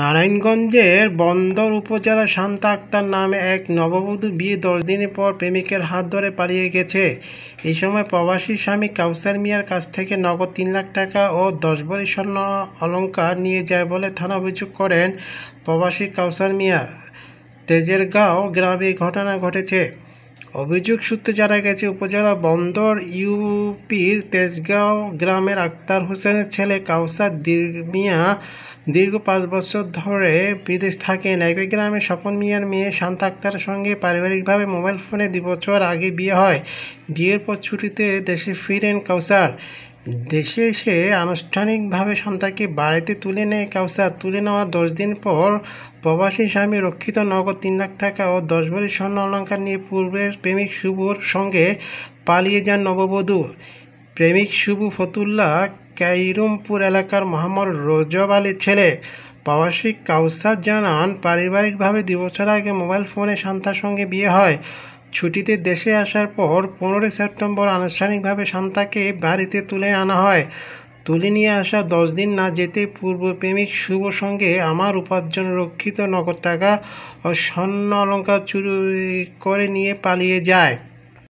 নারায়ণগঞ্জের বন্দর উপজেলা শান্তা আক্তার নামে এক নববধূ বিয়ে দশ দিনের পর প্রেমিকের হাত ধরে পালিয়ে গেছে এই সময় প্রবাসী স্বামী কাউসার মিয়ার কাছ থেকে নগদ তিন লাখ টাকা ও দশ ভরি স্বর্ণ অলঙ্কার নিয়ে যায় বলে থানা অভিযোগ করেন প্রবাসী কাউসার মিয়া তেজেরগাঁও গ্রামে ঘটনা ঘটেছে অভিযোগ সূত্রে জানা গেছে উপজেলা বন্দর ইউপির তেজগাঁও গ্রামের আক্তার হোসেনের ছেলে কাউসার মিয়া দীর্ঘ পাঁচ বছর ধরে বিদেশ থাকেন একই গ্রামে স্বপন মিয়ার মেয়ে শান্তা আক্তারের সঙ্গে পারিবারিকভাবে মোবাইল ফোনে দুই বছর আগে বিয়ে হয় বিয়ের পর ছুটিতে দেশে ফিরেন কাউসার দেশে এসে আনুষ্ঠানিকভাবে সন্তানকে বাড়িতে তুলে নেয় কাউসার তুলে নেওয়ার দশ দিন পর প্রবাসী স্বামী রক্ষিত নগদ তিন লাখ টাকা ও দশ ভরি স্বর্ণ অলঙ্কার নিয়ে পূর্বের প্রেমিক শুভর সঙ্গে পালিয়ে যান নববধূ প্রেমিক শুভু ফতুল্লাহ কাইরুমপুর এলাকার মোহাম্মদ রজব আলীর ছেলে প্রবাসী কাউসার জানান পারিবারিকভাবে দুই বছর আগে মোবাইল ফোনে শান্তার সঙ্গে বিয়ে হয় ছুটিতে দেশে আসার পর পনেরোই সেপ্টেম্বর আনুষ্ঠানিকভাবে শান্তাকে বাড়িতে তুলে আনা হয় তুলে নিয়ে আসা দশ দিন না যেতে পূর্ব প্রেমিক শুভ সঙ্গে আমার উপার্জন রক্ষিত নগদ টাকা ও স্বর্ণ অলঙ্কার চুরি করে নিয়ে পালিয়ে যায়